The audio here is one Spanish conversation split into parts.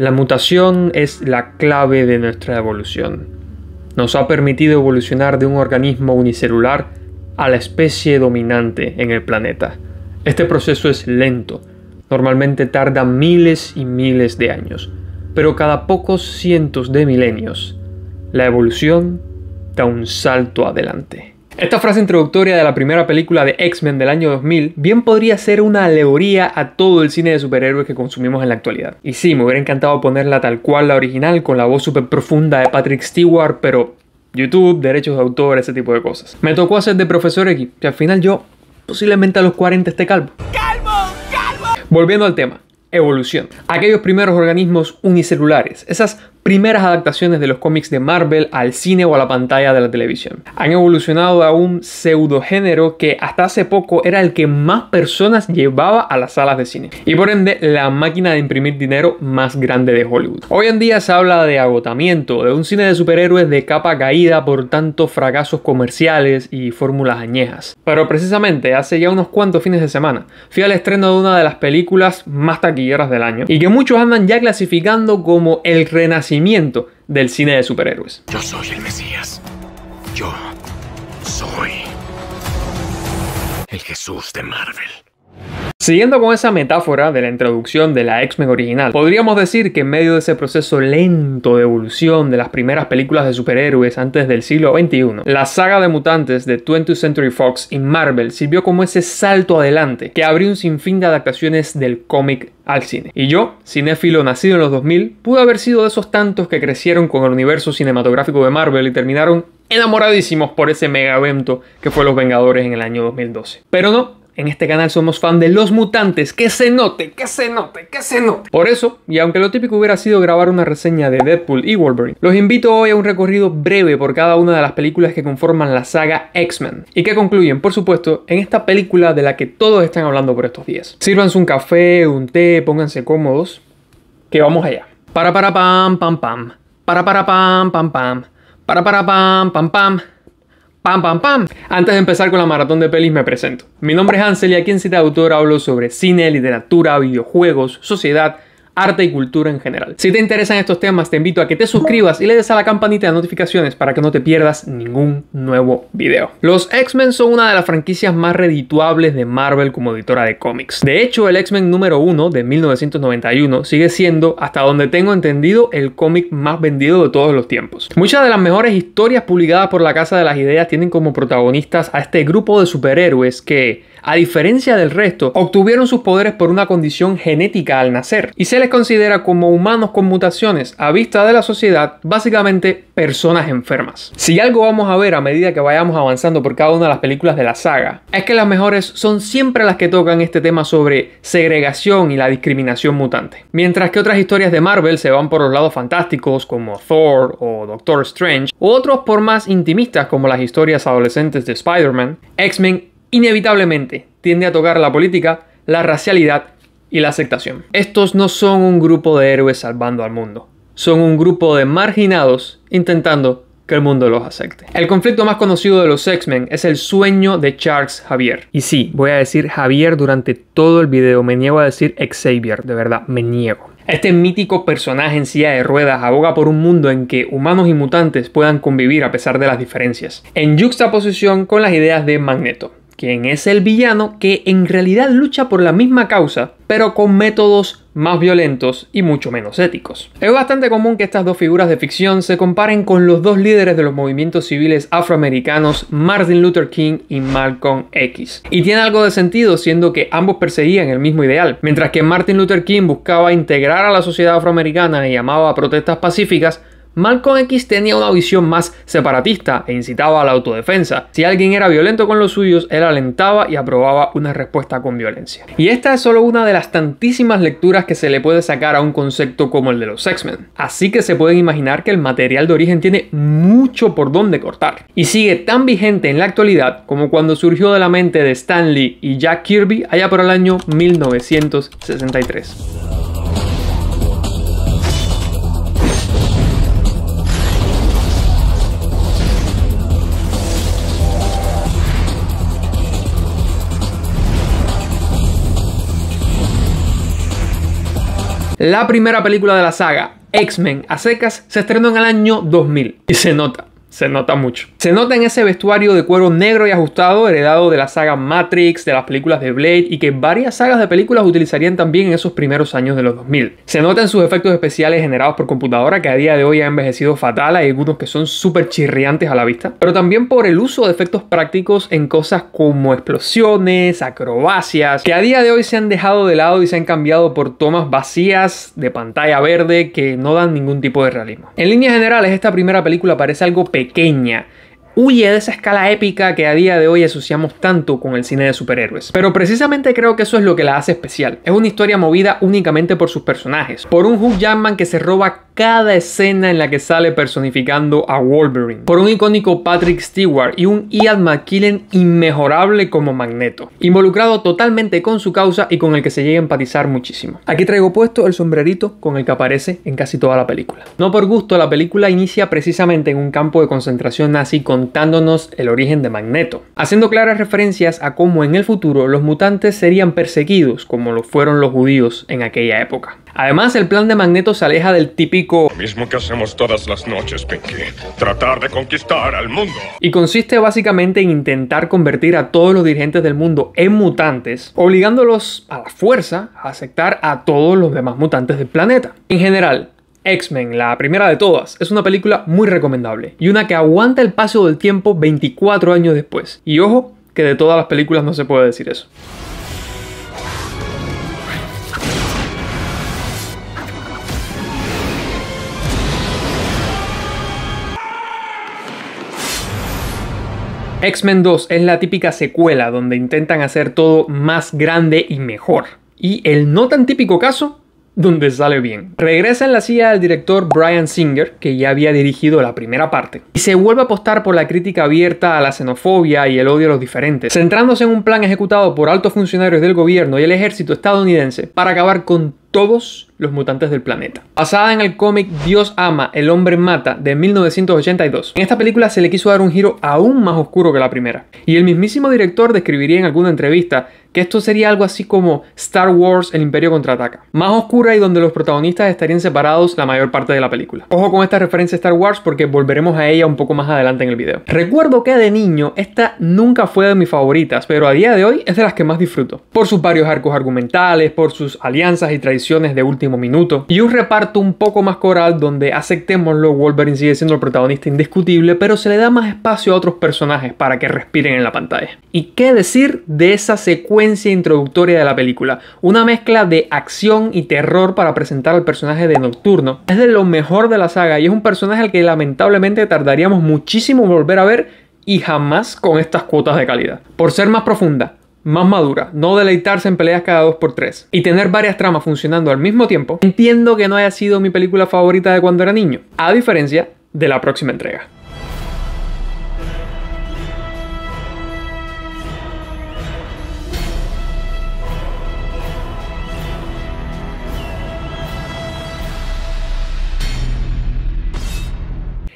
La mutación es la clave de nuestra evolución. Nos ha permitido evolucionar de un organismo unicelular a la especie dominante en el planeta. Este proceso es lento, normalmente tarda miles y miles de años, pero cada pocos cientos de milenios, la evolución da un salto adelante. Esta frase introductoria de la primera película de X-Men del año 2000 bien podría ser una alegoría a todo el cine de superhéroes que consumimos en la actualidad. Y sí, me hubiera encantado ponerla tal cual la original, con la voz súper profunda de Patrick Stewart, pero YouTube, derechos de autor, ese tipo de cosas. Me tocó hacer de profesor X, que al final yo posiblemente a los 40 esté calvo. ¡Calvo! ¡Calvo! Volviendo al tema, evolución. Aquellos primeros organismos unicelulares, esas primeras adaptaciones de los cómics de Marvel al cine o a la pantalla de la televisión. Han evolucionado a un pseudogénero que hasta hace poco era el que más personas llevaba a las salas de cine y por ende la máquina de imprimir dinero más grande de Hollywood. Hoy en día se habla de agotamiento, de un cine de superhéroes de capa caída por tantos fracasos comerciales y fórmulas añejas. Pero precisamente hace ya unos cuantos fines de semana fui al estreno de una de las películas más taquillas del año y que muchos andan ya clasificando como el renacimiento del cine de superhéroes. Yo soy el Mesías. Yo soy el Jesús de Marvel. Siguiendo con esa metáfora de la introducción de la X-Men original, podríamos decir que en medio de ese proceso lento de evolución de las primeras películas de superhéroes antes del siglo XXI, la saga de mutantes de 20th Century Fox y Marvel sirvió como ese salto adelante que abrió un sinfín de adaptaciones del cómic al cine. Y yo, cinéfilo nacido en los 2000, pude haber sido de esos tantos que crecieron con el universo cinematográfico de Marvel y terminaron enamoradísimos por ese mega evento que fue Los Vengadores en el año 2012. Pero no, en este canal somos fan de los mutantes, que se note, que se note, que se note. Por eso, y aunque lo típico hubiera sido grabar una reseña de Deadpool y Wolverine, los invito hoy a un recorrido breve por cada una de las películas que conforman la saga X-Men y que concluyen, por supuesto, en esta película de la que todos están hablando por estos días. Sírvanse un café, un té, pónganse cómodos, que vamos allá. Para para pam pam pam. Para para pam pam pam. Para para pam pam pam. Pam, pam, pam. Antes de empezar con la maratón de pelis me presento. Mi nombre es Ansel y aquí en Cita de Autor hablo sobre cine, literatura, videojuegos, sociedad, arte y cultura en general. Si te interesan estos temas, te invito a que te suscribas y le des a la campanita de notificaciones para que no te pierdas ningún nuevo video. Los X-Men son una de las franquicias más redituables de Marvel como editora de cómics. De hecho, el X-Men número 1 de 1991 sigue siendo, hasta donde tengo entendido, el cómic más vendido de todos los tiempos. Muchas de las mejores historias publicadas por la Casa de las Ideas tienen como protagonistas a este grupo de superhéroes que a diferencia del resto, obtuvieron sus poderes por una condición genética al nacer y se les considera como humanos con mutaciones a vista de la sociedad, básicamente personas enfermas. Si algo vamos a ver a medida que vayamos avanzando por cada una de las películas de la saga, es que las mejores son siempre las que tocan este tema sobre segregación y la discriminación mutante. Mientras que otras historias de Marvel se van por los lados fantásticos como Thor o Doctor Strange, u otros por más intimistas como las historias adolescentes de Spider-Man, X-Men inevitablemente tiende a tocar la política, la racialidad y la aceptación. Estos no son un grupo de héroes salvando al mundo, son un grupo de marginados intentando que el mundo los acepte. El conflicto más conocido de los X-Men es el sueño de Charles Javier. Y sí, voy a decir Javier durante todo el video, me niego a decir Xavier, de verdad, me niego. Este mítico personaje en silla de ruedas aboga por un mundo en que humanos y mutantes puedan convivir a pesar de las diferencias, en juxtaposición con las ideas de Magneto quien es el villano que en realidad lucha por la misma causa, pero con métodos más violentos y mucho menos éticos. Es bastante común que estas dos figuras de ficción se comparen con los dos líderes de los movimientos civiles afroamericanos, Martin Luther King y Malcolm X. Y tiene algo de sentido siendo que ambos perseguían el mismo ideal. Mientras que Martin Luther King buscaba integrar a la sociedad afroamericana y llamaba a protestas pacíficas, Malcolm X tenía una visión más separatista e incitaba a la autodefensa. Si alguien era violento con los suyos, él alentaba y aprobaba una respuesta con violencia. Y esta es solo una de las tantísimas lecturas que se le puede sacar a un concepto como el de los X-Men. Así que se pueden imaginar que el material de origen tiene mucho por donde cortar. Y sigue tan vigente en la actualidad como cuando surgió de la mente de Stan Lee y Jack Kirby allá por el año 1963. La primera película de la saga, X-Men a secas, se estrenó en el año 2000 y se nota, se nota mucho. Se nota en ese vestuario de cuero negro y ajustado heredado de la saga Matrix, de las películas de Blade y que varias sagas de películas utilizarían también en esos primeros años de los 2000. Se nota en sus efectos especiales generados por computadora que a día de hoy ha envejecido fatal, hay algunos que son súper chirriantes a la vista, pero también por el uso de efectos prácticos en cosas como explosiones, acrobacias, que a día de hoy se han dejado de lado y se han cambiado por tomas vacías de pantalla verde que no dan ningún tipo de realismo. En líneas generales, esta primera película parece algo pequeña huye de esa escala épica que a día de hoy asociamos tanto con el cine de superhéroes. Pero precisamente creo que eso es lo que la hace especial. Es una historia movida únicamente por sus personajes, por un Hugh Jackman que se roba cada escena en la que sale personificando a Wolverine, por un icónico Patrick Stewart y un Ian McKellen inmejorable como Magneto, involucrado totalmente con su causa y con el que se llega a empatizar muchísimo. Aquí traigo puesto el sombrerito con el que aparece en casi toda la película. No por gusto, la película inicia precisamente en un campo de concentración nazi contándonos el origen de Magneto, haciendo claras referencias a cómo en el futuro los mutantes serían perseguidos como lo fueron los judíos en aquella época. Además, el plan de Magneto se aleja del típico mismo que hacemos todas las noches, Pinky, tratar de conquistar al mundo. Y consiste básicamente en intentar convertir a todos los dirigentes del mundo en mutantes, obligándolos a la fuerza a aceptar a todos los demás mutantes del planeta. En general, X-Men, la primera de todas, es una película muy recomendable y una que aguanta el paso del tiempo 24 años después. Y ojo, que de todas las películas no se puede decir eso. X-Men 2 es la típica secuela donde intentan hacer todo más grande y mejor. Y el no tan típico caso donde sale bien. Regresa en la silla al director Brian Singer, que ya había dirigido la primera parte, y se vuelve a apostar por la crítica abierta a la xenofobia y el odio a los diferentes, centrándose en un plan ejecutado por altos funcionarios del gobierno y el ejército estadounidense para acabar con todos los mutantes del planeta. Basada en el cómic Dios ama, el hombre mata de 1982, en esta película se le quiso dar un giro aún más oscuro que la primera. Y el mismísimo director describiría en alguna entrevista que esto sería algo así como Star Wars el Imperio contraataca, más oscura y donde los protagonistas estarían separados la mayor parte de la película. Ojo con esta referencia a Star Wars porque volveremos a ella un poco más adelante en el video. Recuerdo que de niño esta nunca fue de mis favoritas, pero a día de hoy es de las que más disfruto, por sus varios arcos argumentales, por sus alianzas y tradiciones de último minuto y un reparto un poco más coral donde aceptémoslo, Wolverine sigue siendo el protagonista indiscutible, pero se le da más espacio a otros personajes para que respiren en la pantalla. ¿Y qué decir de esa secuencia introductoria de la película? Una mezcla de acción y terror para presentar al personaje de Nocturno. Es de lo mejor de la saga y es un personaje al que lamentablemente tardaríamos muchísimo en volver a ver y jamás con estas cuotas de calidad. Por ser más profunda, más madura, no deleitarse en peleas cada 2 por 3 y tener varias tramas funcionando al mismo tiempo, entiendo que no haya sido mi película favorita de cuando era niño, a diferencia de la próxima entrega.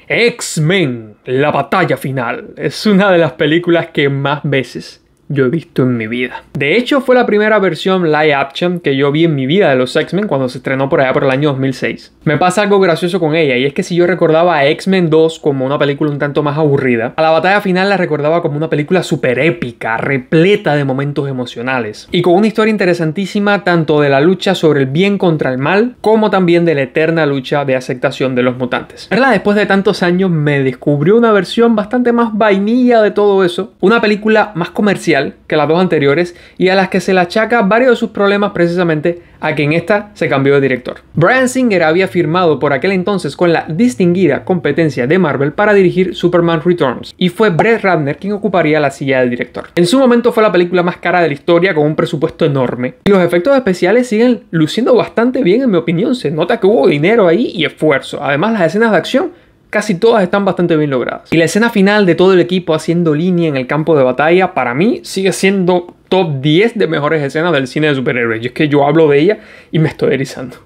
X-Men, la batalla final, es una de las películas que más veces yo he visto en mi vida. De hecho, fue la primera versión live action que yo vi en mi vida de los X-Men cuando se estrenó por allá por el año 2006. Me pasa algo gracioso con ella y es que si yo recordaba a X-Men 2 como una película un tanto más aburrida, a la batalla final la recordaba como una película súper épica, repleta de momentos emocionales y con una historia interesantísima tanto de la lucha sobre el bien contra el mal como también de la eterna lucha de aceptación de los mutantes. ¿Verdad? Después de tantos años me descubrió una versión bastante más vainilla de todo eso, una película más comercial que las dos anteriores y a las que se le achaca varios de sus problemas precisamente a que en esta se cambió de director. Brian Singer había firmado por aquel entonces con la distinguida competencia de Marvel para dirigir Superman Returns y fue Brett Ratner quien ocuparía la silla del director. En su momento fue la película más cara de la historia con un presupuesto enorme y los efectos especiales siguen luciendo bastante bien en mi opinión, se nota que hubo dinero ahí y esfuerzo. Además las escenas de acción casi todas están bastante bien logradas. Y la escena final de todo el equipo haciendo línea en el campo de batalla, para mí sigue siendo top 10 de mejores escenas del cine de superhéroes. Y es que yo hablo de ella y me estoy erizando.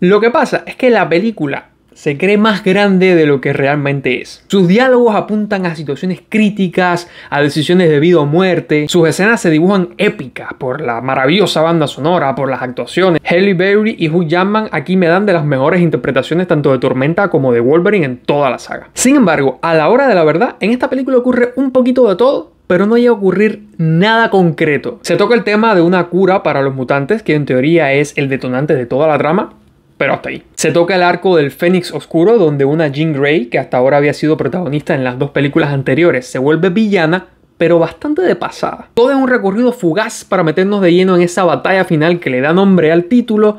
Lo que pasa es que la película se cree más grande de lo que realmente es. Sus diálogos apuntan a situaciones críticas, a decisiones de vida o muerte. Sus escenas se dibujan épicas por la maravillosa banda sonora, por las actuaciones. Halle Berry y Hugh Jackman aquí me dan de las mejores interpretaciones tanto de Tormenta como de Wolverine en toda la saga. Sin embargo, a la hora de la verdad, en esta película ocurre un poquito de todo pero no llega a ocurrir nada concreto. Se toca el tema de una cura para los mutantes, que en teoría es el detonante de toda la trama, pero hasta ahí. Se toca el arco del Fénix Oscuro, donde una Jean Grey, que hasta ahora había sido protagonista en las dos películas anteriores, se vuelve villana, pero bastante de pasada. Todo es un recorrido fugaz para meternos de lleno en esa batalla final que le da nombre al título,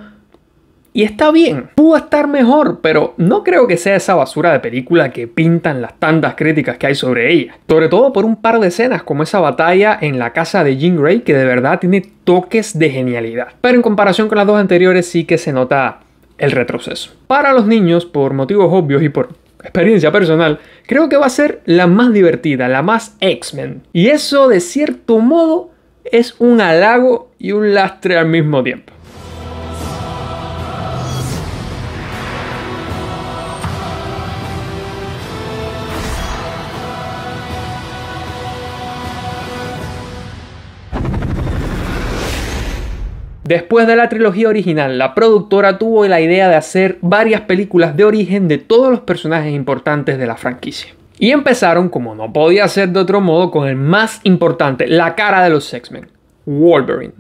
y está bien, pudo estar mejor, pero no creo que sea esa basura de película que pintan las tantas críticas que hay sobre ella. Sobre todo por un par de escenas como esa batalla en la casa de Jean Grey que de verdad tiene toques de genialidad. Pero en comparación con las dos anteriores sí que se nota el retroceso. Para los niños, por motivos obvios y por experiencia personal, creo que va a ser la más divertida, la más X-Men. Y eso, de cierto modo, es un halago y un lastre al mismo tiempo. Después de la trilogía original, la productora tuvo la idea de hacer varias películas de origen de todos los personajes importantes de la franquicia. Y empezaron, como no podía ser de otro modo, con el más importante, la cara de los X-Men, Wolverine.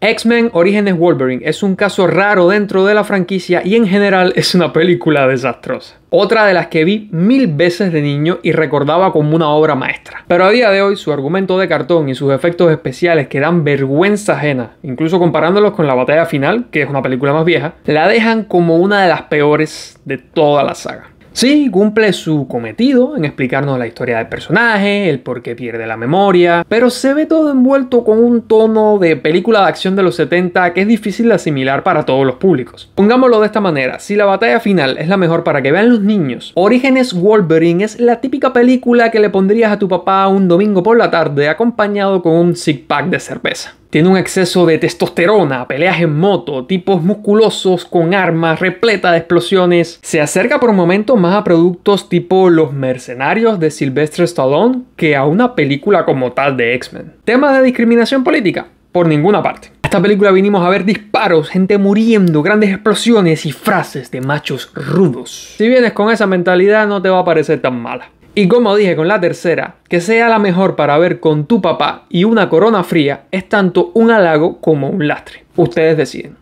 X-Men Orígenes Wolverine es un caso raro dentro de la franquicia y en general es una película desastrosa. Otra de las que vi mil veces de niño y recordaba como una obra maestra. Pero a día de hoy su argumento de cartón y sus efectos especiales que dan vergüenza ajena, incluso comparándolos con la batalla final, que es una película más vieja, la dejan como una de las peores de toda la saga. Sí, cumple su cometido en explicarnos la historia del personaje, el por qué pierde la memoria, pero se ve todo envuelto con un tono de película de acción de los 70 que es difícil de asimilar para todos los públicos. Pongámoslo de esta manera, si la batalla final es la mejor para que vean los niños, Orígenes Wolverine es la típica película que le pondrías a tu papá un domingo por la tarde acompañado con un six pack de cerveza. Tiene un exceso de testosterona, peleas en moto, tipos musculosos con armas repleta de explosiones. Se acerca por un momento más a productos tipo Los Mercenarios de Sylvester Stallone que a una película como tal de X-Men. Temas de discriminación política, por ninguna parte. Esta película vinimos a ver disparos, gente muriendo, grandes explosiones y frases de machos rudos. Si vienes con esa mentalidad no te va a parecer tan mala. Y como dije con la tercera, que sea la mejor para ver con tu papá y una corona fría es tanto un halago como un lastre. Ustedes deciden.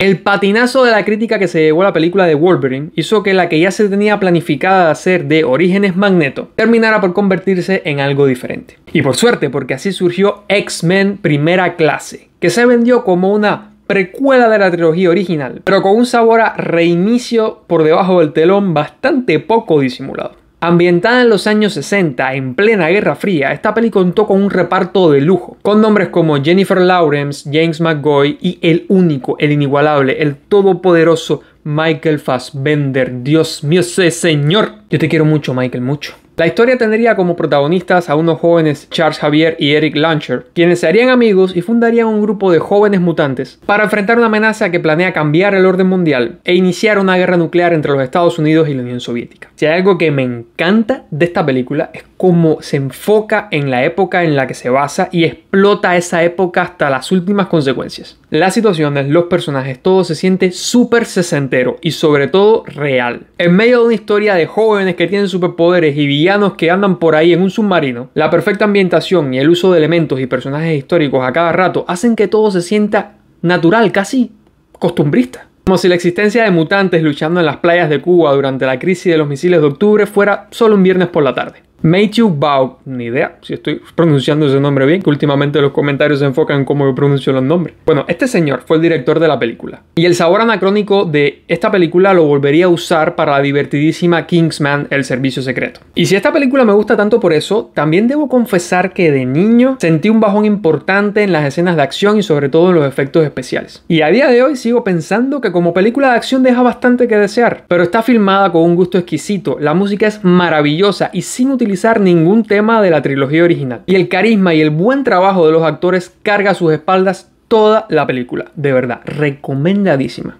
El patinazo de la crítica que se llevó a la película de Wolverine hizo que la que ya se tenía planificada de hacer de orígenes magneto terminara por convertirse en algo diferente. Y por suerte, porque así surgió X-Men Primera Clase, que se vendió como una precuela de la trilogía original, pero con un sabor a reinicio por debajo del telón bastante poco disimulado. Ambientada en los años 60, en plena Guerra Fría, esta peli contó con un reparto de lujo, con nombres como Jennifer Lawrence, James McGoy y el único, el inigualable, el todopoderoso Michael Fassbender. Dios mío, ese señor. Yo te quiero mucho, Michael, mucho. La historia tendría como protagonistas a unos jóvenes Charles Javier y Eric Lancher, quienes se harían amigos y fundarían un grupo de jóvenes mutantes para enfrentar una amenaza que planea cambiar el orden mundial e iniciar una guerra nuclear entre los Estados Unidos y la Unión Soviética. Si hay algo que me encanta de esta película es cómo se enfoca en la época en la que se basa y explota esa época hasta las últimas consecuencias. Las situaciones, los personajes, todo se siente súper sesentero y sobre todo real. En medio de una historia de jóvenes que tienen superpoderes y villanos que andan por ahí en un submarino, la perfecta ambientación y el uso de elementos y personajes históricos a cada rato hacen que todo se sienta natural, casi costumbrista. Como si la existencia de mutantes luchando en las playas de Cuba durante la crisis de los misiles de octubre fuera solo un viernes por la tarde. Matthew Baugh, ni idea si estoy pronunciando ese nombre bien, que últimamente los comentarios se enfocan en cómo yo pronuncio los nombres. Bueno, este señor fue el director de la película. Y el sabor anacrónico de esta película lo volvería a usar para la divertidísima Kingsman, El Servicio Secreto. Y si esta película me gusta tanto por eso, también debo confesar que de niño sentí un bajón importante en las escenas de acción y sobre todo en los efectos especiales. Y a día de hoy sigo pensando que como película de acción deja bastante que desear, pero está filmada con un gusto exquisito, la música es maravillosa y sin utilizar ningún tema de la trilogía original. Y el carisma y el buen trabajo de los actores carga a sus espaldas toda la película. De verdad, recomendadísima.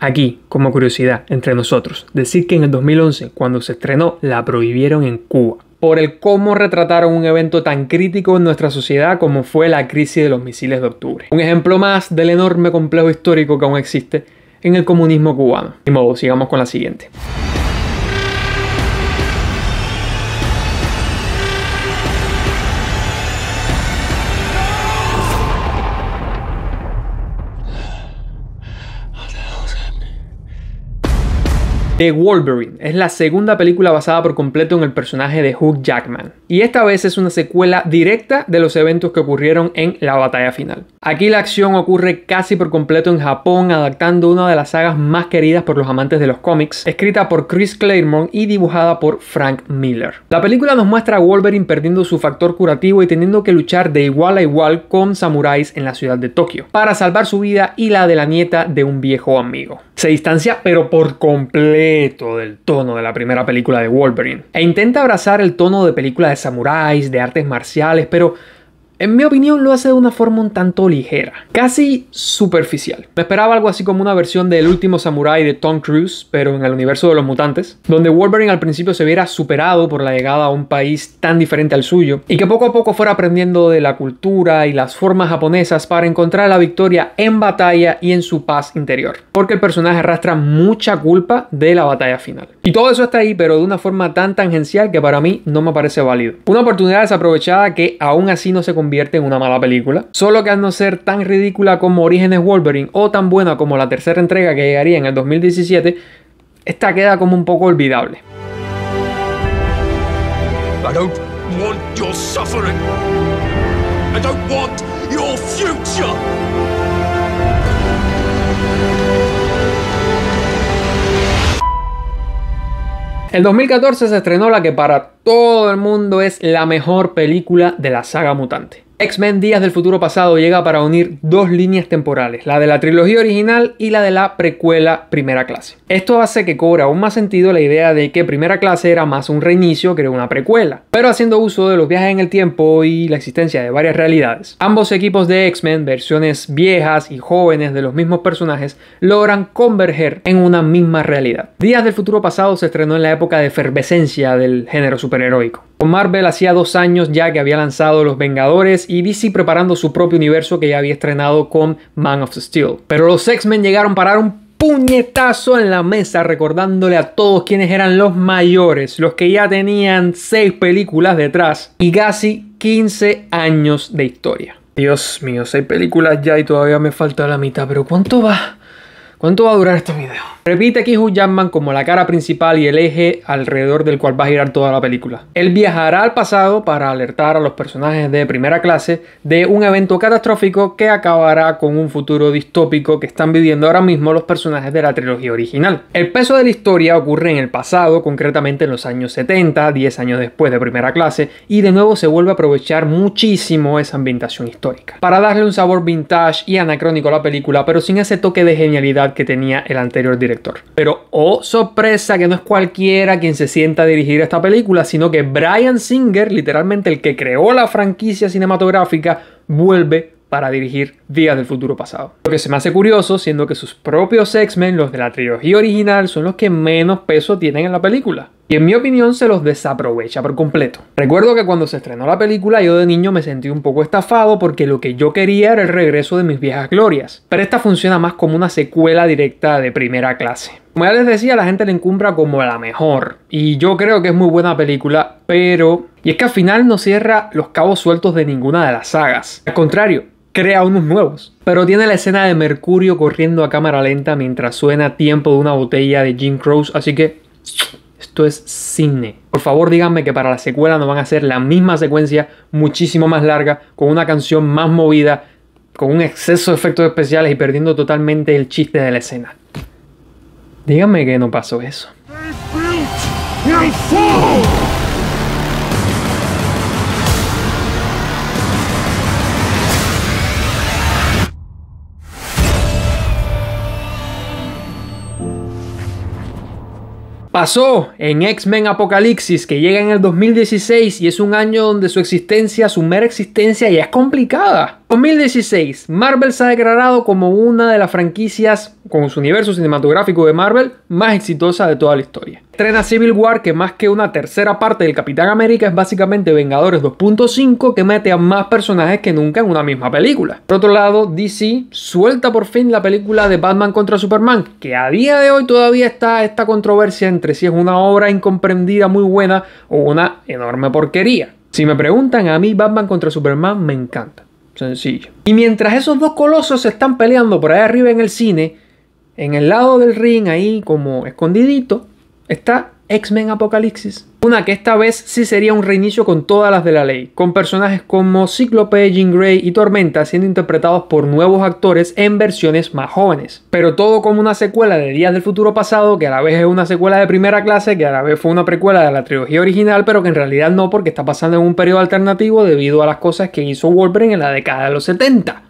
aquí, como curiosidad, entre nosotros, decir que en el 2011, cuando se estrenó, la prohibieron en Cuba por el cómo retrataron un evento tan crítico en nuestra sociedad como fue la crisis de los misiles de octubre. Un ejemplo más del enorme complejo histórico que aún existe en el comunismo cubano. Y modo, sigamos con la siguiente. The Wolverine es la segunda película basada por completo en el personaje de Hugh Jackman, y esta vez es una secuela directa de los eventos que ocurrieron en la batalla final. Aquí la acción ocurre casi por completo en Japón, adaptando una de las sagas más queridas por los amantes de los cómics, escrita por Chris Claremont y dibujada por Frank Miller. La película nos muestra a Wolverine perdiendo su factor curativo y teniendo que luchar de igual a igual con samuráis en la ciudad de Tokio, para salvar su vida y la de la nieta de un viejo amigo se distancia pero por completo del tono de la primera película de Wolverine e intenta abrazar el tono de películas de samuráis, de artes marciales, pero en mi opinión lo hace de una forma un tanto ligera, casi superficial. Me esperaba algo así como una versión del último samurai de Tom Cruise, pero en el universo de los mutantes, donde Wolverine al principio se viera superado por la llegada a un país tan diferente al suyo, y que poco a poco fuera aprendiendo de la cultura y las formas japonesas para encontrar la victoria en batalla y en su paz interior, porque el personaje arrastra mucha culpa de la batalla final. Y todo eso está ahí, pero de una forma tan tangencial que para mí no me parece válido. Una oportunidad desaprovechada que aún así no se convierte en una mala película. Solo que al no ser tan ridícula como Orígenes Wolverine o tan buena como la tercera entrega que llegaría en el 2017, esta queda como un poco olvidable. El 2014 se estrenó la que para todo el mundo es la mejor película de la saga mutante. X-Men Días del Futuro Pasado llega para unir dos líneas temporales, la de la trilogía original y la de la precuela Primera Clase. Esto hace que cobra aún más sentido la idea de que Primera Clase era más un reinicio que una precuela, pero haciendo uso de los viajes en el tiempo y la existencia de varias realidades. Ambos equipos de X-Men, versiones viejas y jóvenes de los mismos personajes, logran converger en una misma realidad. Días del Futuro Pasado se estrenó en la época de efervescencia del género superheroico. Marvel hacía dos años ya que había lanzado Los Vengadores y DC preparando su propio universo que ya había estrenado con Man of Steel. Pero los X-Men llegaron a parar un puñetazo en la mesa recordándole a todos quienes eran los mayores, los que ya tenían seis películas detrás y casi 15 años de historia. Dios mío, seis películas ya y todavía me falta la mitad, pero ¿cuánto va? ¿Cuánto va a durar este video? Repite aquí Hugh Jackman como la cara principal y el eje alrededor del cual va a girar toda la película. Él viajará al pasado para alertar a los personajes de primera clase de un evento catastrófico que acabará con un futuro distópico que están viviendo ahora mismo los personajes de la trilogía original. El peso de la historia ocurre en el pasado, concretamente en los años 70, 10 años después de primera clase, y de nuevo se vuelve a aprovechar muchísimo esa ambientación histórica. Para darle un sabor vintage y anacrónico a la película, pero sin ese toque de genialidad que tenía el anterior director pero, oh sorpresa, que no es cualquiera quien se sienta a dirigir esta película, sino que Brian Singer, literalmente el que creó la franquicia cinematográfica, vuelve para dirigir Días del Futuro Pasado. Lo que se me hace curioso, siendo que sus propios X-Men, los de la trilogía original, son los que menos peso tienen en la película. Y en mi opinión se los desaprovecha por completo. Recuerdo que cuando se estrenó la película yo de niño me sentí un poco estafado porque lo que yo quería era el regreso de mis viejas glorias. Pero esta funciona más como una secuela directa de primera clase. Como ya les decía, la gente la encumbra como la mejor. Y yo creo que es muy buena película, pero... Y es que al final no cierra los cabos sueltos de ninguna de las sagas. Al contrario, crea unos nuevos. Pero tiene la escena de Mercurio corriendo a cámara lenta mientras suena tiempo de una botella de Jim Crow. así que esto es cine. Por favor díganme que para la secuela no van a hacer la misma secuencia muchísimo más larga, con una canción más movida, con un exceso de efectos especiales y perdiendo totalmente el chiste de la escena. Díganme que no pasó eso. Pasó en X-Men Apocalipsis, que llega en el 2016 y es un año donde su existencia, su mera existencia ya es complicada. 2016, Marvel se ha declarado como una de las franquicias con su universo cinematográfico de Marvel más exitosa de toda la historia. Estrena Civil War, que más que una tercera parte del Capitán América es básicamente Vengadores 2.5 que mete a más personajes que nunca en una misma película. Por otro lado, DC suelta por fin la película de Batman contra Superman, que a día de hoy todavía está esta controversia entre si es una obra incomprendida muy buena o una enorme porquería. Si me preguntan, a mí Batman contra Superman me encanta. Y mientras esos dos colosos se están peleando por allá arriba en el cine, en el lado del ring, ahí como escondidito, está X-Men Apocalipsis. Una que esta vez sí sería un reinicio con todas las de la ley, con personajes como Ciclope, Jean Grey y Tormenta siendo interpretados por nuevos actores en versiones más jóvenes. Pero todo como una secuela de Días del Futuro Pasado, que a la vez es una secuela de primera clase, que a la vez fue una precuela de la trilogía original, pero que en realidad no porque está pasando en un periodo alternativo debido a las cosas que hizo Wolverine en la década de los 70.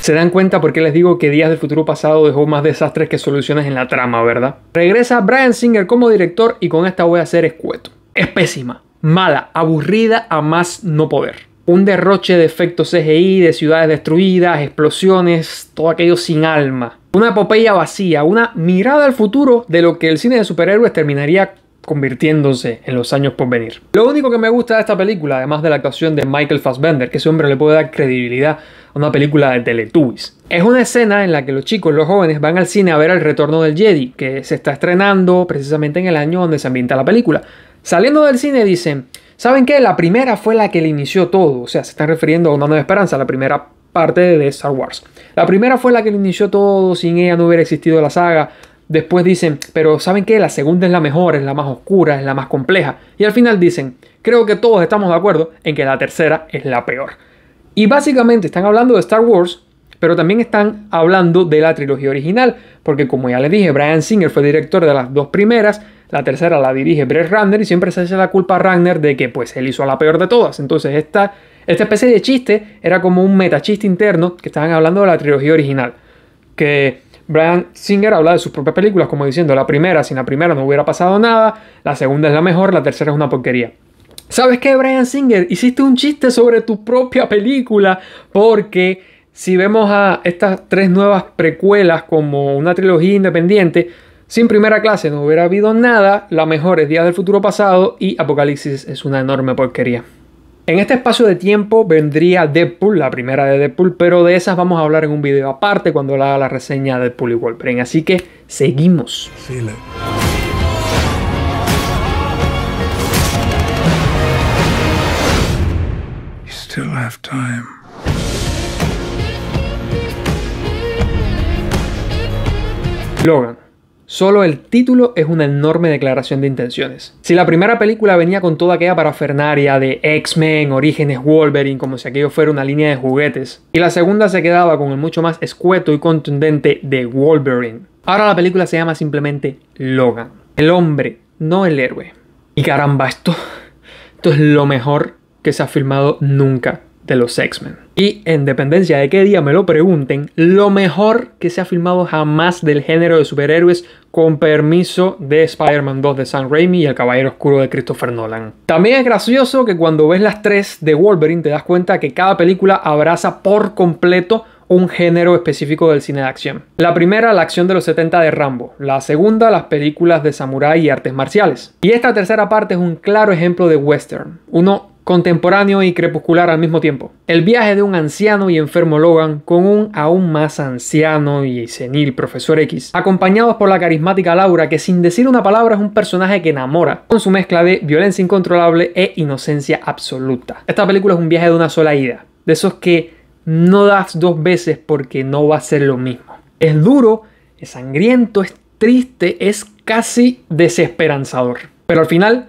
Se dan cuenta por qué les digo que Días del Futuro Pasado dejó más desastres que soluciones en la trama, ¿verdad? Regresa Brian Singer como director y con esta voy a ser escueto. Es pésima, mala, aburrida a más no poder un derroche de efectos CGI, de ciudades destruidas, explosiones, todo aquello sin alma. Una epopeya vacía, una mirada al futuro de lo que el cine de superhéroes terminaría convirtiéndose en los años por venir. Lo único que me gusta de esta película, además de la actuación de Michael Fassbender, que ese hombre le puede dar credibilidad a una película de Teletubbies, es una escena en la que los chicos, los jóvenes, van al cine a ver El Retorno del Jedi, que se está estrenando precisamente en el año donde se ambienta la película. Saliendo del cine dicen, ¿saben qué? La primera fue la que le inició todo, o sea, se están refiriendo a Una Nueva Esperanza, la primera parte de Star Wars. La primera fue la que le inició todo, sin ella no hubiera existido la saga, Después dicen, pero ¿saben qué? La segunda es la mejor, es la más oscura, es la más compleja. Y al final dicen, creo que todos estamos de acuerdo en que la tercera es la peor. Y básicamente están hablando de Star Wars, pero también están hablando de la trilogía original, porque como ya les dije, Brian Singer fue director de las dos primeras, la tercera la dirige Brett Ratner y siempre se hace la culpa a Ratner de que pues él hizo la peor de todas. Entonces esta, esta especie de chiste era como un metachiste interno que estaban hablando de la trilogía original, que Brian Singer habla de sus propias películas como diciendo, la primera, sin la primera no hubiera pasado nada, la segunda es la mejor, la tercera es una porquería. ¿Sabes qué, Brian Singer? Hiciste un chiste sobre tu propia película porque si vemos a estas tres nuevas precuelas como una trilogía independiente, sin primera clase no hubiera habido nada, la mejor es Días del Futuro Pasado y Apocalipsis es una enorme porquería. En este espacio de tiempo vendría Deadpool, la primera de Deadpool, pero de esas vamos a hablar en un video aparte cuando haga la reseña de Deadpool y Wolverine. Así que seguimos. Logan. Solo el título es una enorme declaración de intenciones. Si la primera película venía con toda aquella parafernaria de X-Men, Orígenes Wolverine, como si aquello fuera una línea de juguetes, y la segunda se quedaba con el mucho más escueto y contundente de Wolverine. Ahora la película se llama simplemente Logan. El hombre, no el héroe. Y caramba, esto, esto es lo mejor que se ha filmado nunca de los X-Men. Y en dependencia de qué día me lo pregunten, lo mejor que se ha filmado jamás del género de superhéroes con permiso de Spider-Man 2 de Sam Raimi y El Caballero Oscuro de Christopher Nolan. También es gracioso que cuando ves las tres de Wolverine te das cuenta que cada película abraza por completo un género específico del cine de acción. La primera, la acción de los 70 de Rambo. La segunda, las películas de samurái y artes marciales. Y esta tercera parte es un claro ejemplo de western, uno contemporáneo y crepuscular al mismo tiempo. El viaje de un anciano y enfermo Logan con un aún más anciano y senil profesor X, acompañados por la carismática Laura que sin decir una palabra es un personaje que enamora, con su mezcla de violencia incontrolable e inocencia absoluta. Esta película es un viaje de una sola ida, de esos que no das dos veces porque no va a ser lo mismo. Es duro, es sangriento, es triste, es casi desesperanzador. Pero al final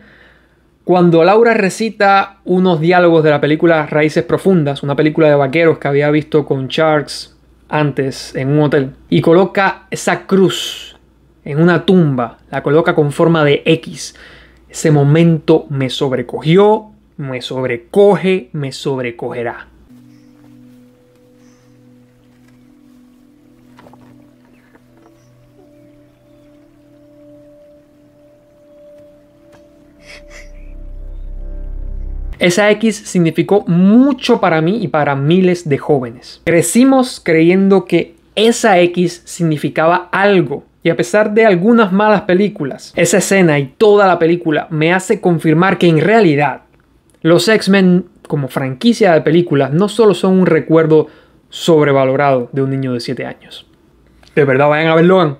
cuando Laura recita unos diálogos de la película Raíces Profundas, una película de vaqueros que había visto con Charles antes en un hotel, y coloca esa cruz en una tumba, la coloca con forma de X, ese momento me sobrecogió, me sobrecoge, me sobrecogerá. Esa X significó mucho para mí y para miles de jóvenes. Crecimos creyendo que esa X significaba algo. Y a pesar de algunas malas películas, esa escena y toda la película me hace confirmar que en realidad los X-Men como franquicia de películas no solo son un recuerdo sobrevalorado de un niño de 7 años. De verdad vayan a verlo.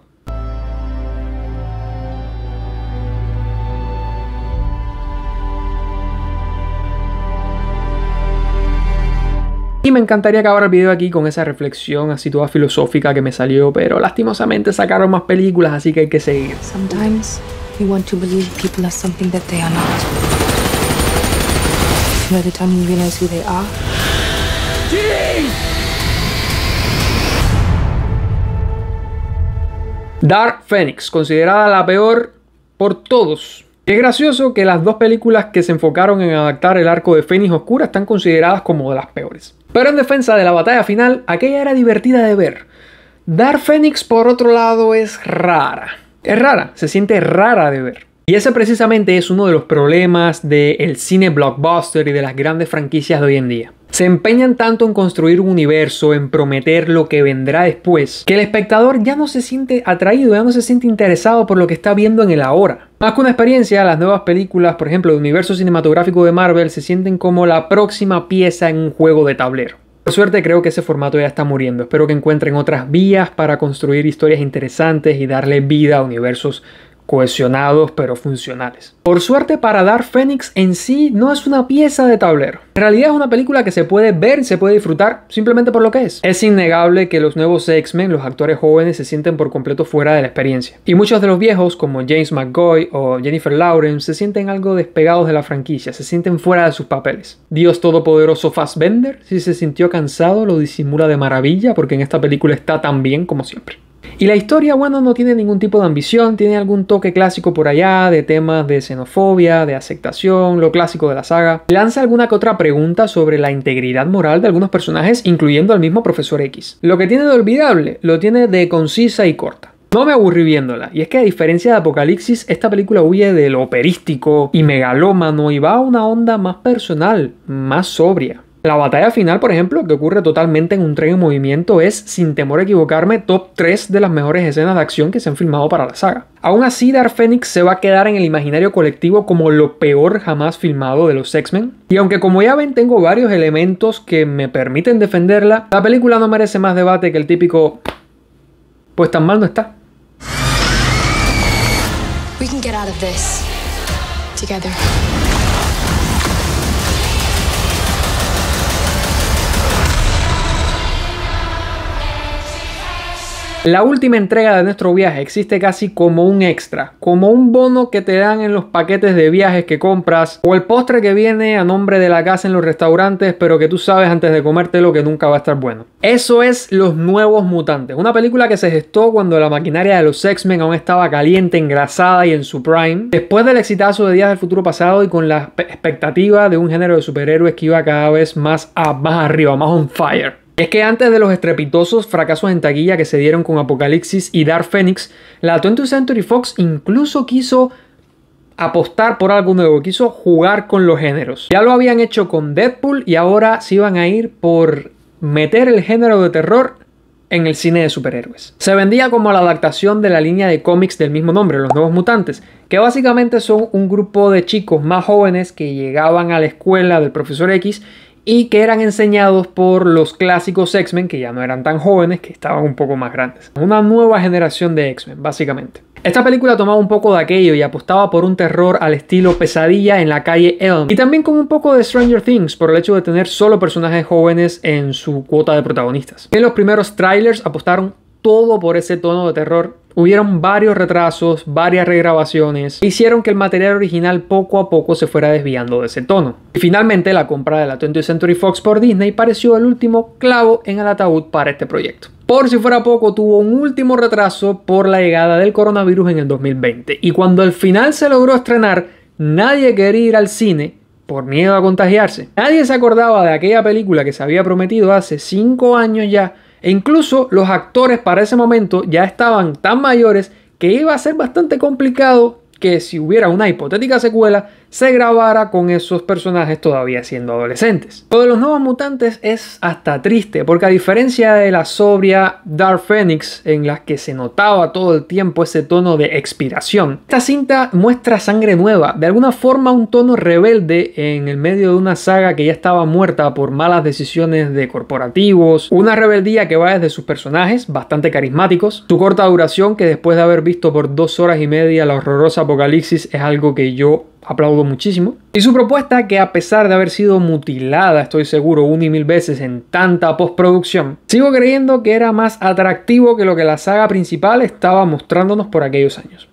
me encantaría acabar el video aquí con esa reflexión así toda filosófica que me salió, pero lastimosamente sacaron más películas, así que hay que seguir. Dark Phoenix, considerada la peor por todos. Es gracioso que las dos películas que se enfocaron en adaptar el arco de Fénix Oscura están consideradas como de las peores. Pero en defensa de la batalla final, aquella era divertida de ver. Dar Phoenix, por otro lado, es rara. Es rara, se siente rara de ver. Y ese precisamente es uno de los problemas del cine blockbuster y de las grandes franquicias de hoy en día. Se empeñan tanto en construir un universo, en prometer lo que vendrá después, que el espectador ya no se siente atraído, ya no se siente interesado por lo que está viendo en el ahora. Más que una experiencia, las nuevas películas, por ejemplo, del universo cinematográfico de Marvel, se sienten como la próxima pieza en un juego de tablero. Por suerte creo que ese formato ya está muriendo. Espero que encuentren otras vías para construir historias interesantes y darle vida a universos cohesionados pero funcionales. Por suerte para dar Phoenix en sí no es una pieza de tablero. En realidad es una película que se puede ver y se puede disfrutar simplemente por lo que es. Es innegable que los nuevos X-Men, los actores jóvenes, se sienten por completo fuera de la experiencia. Y muchos de los viejos, como James McGoy o Jennifer Lawrence, se sienten algo despegados de la franquicia, se sienten fuera de sus papeles. Dios todopoderoso Fassbender, si se sintió cansado, lo disimula de maravilla porque en esta película está tan bien como siempre. Y la historia, bueno, no tiene ningún tipo de ambición, tiene algún toque clásico por allá, de temas de xenofobia, de aceptación, lo clásico de la saga. Lanza alguna que otra pregunta sobre la integridad moral de algunos personajes, incluyendo al mismo Profesor X. Lo que tiene de olvidable, lo tiene de concisa y corta. No me aburrí viéndola, y es que a diferencia de Apocalipsis, esta película huye de lo operístico y megalómano y va a una onda más personal, más sobria. La batalla final, por ejemplo, que ocurre totalmente en un tren en movimiento, es, sin temor a equivocarme, top 3 de las mejores escenas de acción que se han filmado para la saga. Aún así, Dark Phoenix se va a quedar en el imaginario colectivo como lo peor jamás filmado de los X-Men. Y aunque como ya ven tengo varios elementos que me permiten defenderla, la película no merece más debate que el típico... Pues tan mal no está. We La última entrega de nuestro viaje existe casi como un extra, como un bono que te dan en los paquetes de viajes que compras o el postre que viene a nombre de la casa en los restaurantes pero que tú sabes antes de comértelo que nunca va a estar bueno. Eso es Los Nuevos Mutantes, una película que se gestó cuando la maquinaria de los X-Men aún estaba caliente, engrasada y en su prime, después del exitazo de Días del Futuro Pasado y con la expectativa de un género de superhéroes que iba cada vez más, más arriba, más on fire es que antes de los estrepitosos fracasos en taquilla que se dieron con Apocalipsis y Dark Phoenix, la 20th Century Fox incluso quiso apostar por algo nuevo, quiso jugar con los géneros. Ya lo habían hecho con Deadpool y ahora se iban a ir por meter el género de terror en el cine de superhéroes. Se vendía como la adaptación de la línea de cómics del mismo nombre, Los Nuevos Mutantes, que básicamente son un grupo de chicos más jóvenes que llegaban a la escuela del profesor X y que eran enseñados por los clásicos X-Men, que ya no eran tan jóvenes, que estaban un poco más grandes. Una nueva generación de X-Men, básicamente. Esta película tomaba un poco de aquello y apostaba por un terror al estilo pesadilla en la calle Elm y también con un poco de Stranger Things por el hecho de tener solo personajes jóvenes en su cuota de protagonistas. En los primeros trailers apostaron todo por ese tono de terror. Hubieron varios retrasos, varias regrabaciones, hicieron que el material original poco a poco se fuera desviando de ese tono. Y finalmente la compra de la 20th Century Fox por Disney pareció el último clavo en el ataúd para este proyecto. Por si fuera poco, tuvo un último retraso por la llegada del coronavirus en el 2020. Y cuando al final se logró estrenar, nadie quería ir al cine por miedo a contagiarse. Nadie se acordaba de aquella película que se había prometido hace 5 años ya e incluso los actores para ese momento ya estaban tan mayores que iba a ser bastante complicado que si hubiera una hipotética secuela, se grabara con esos personajes todavía siendo adolescentes. Lo de los nuevos mutantes es hasta triste, porque a diferencia de la sobria Dark Phoenix, en la que se notaba todo el tiempo ese tono de expiración, esta cinta muestra sangre nueva, de alguna forma un tono rebelde en el medio de una saga que ya estaba muerta por malas decisiones de corporativos, una rebeldía que va desde sus personajes, bastante carismáticos, su corta duración que después de haber visto por dos horas y media la horrorosa Apocalipsis es algo que yo aplaudo muchísimo. Y su propuesta, que a pesar de haber sido mutilada, estoy seguro, una y mil veces en tanta postproducción, sigo creyendo que era más atractivo que lo que la saga principal estaba mostrándonos por aquellos años.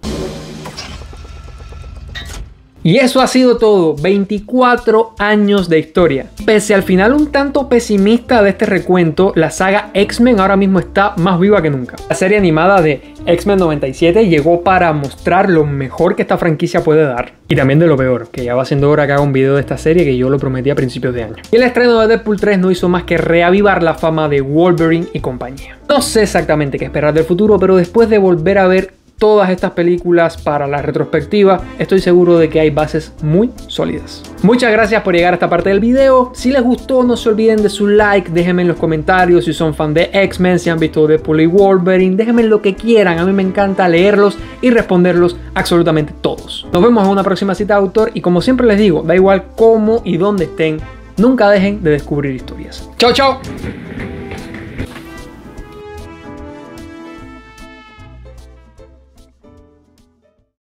Y eso ha sido todo, 24 años de historia. Pese al final un tanto pesimista de este recuento, la saga X-Men ahora mismo está más viva que nunca. La serie animada de X-Men 97 llegó para mostrar lo mejor que esta franquicia puede dar, y también de lo peor, que ya va siendo hora que haga un video de esta serie que yo lo prometí a principios de año. Y el estreno de Deadpool 3 no hizo más que reavivar la fama de Wolverine y compañía. No sé exactamente qué esperar del futuro, pero después de volver a ver todas estas películas para la retrospectiva, estoy seguro de que hay bases muy sólidas. Muchas gracias por llegar a esta parte del video. Si les gustó, no se olviden de su like, déjenme en los comentarios si son fan de X-Men, si han visto de y Wolverine, déjenme lo que quieran, a mí me encanta leerlos y responderlos absolutamente todos. Nos vemos en una próxima cita autor y como siempre les digo, da igual cómo y dónde estén, nunca dejen de descubrir historias. Chao, chao.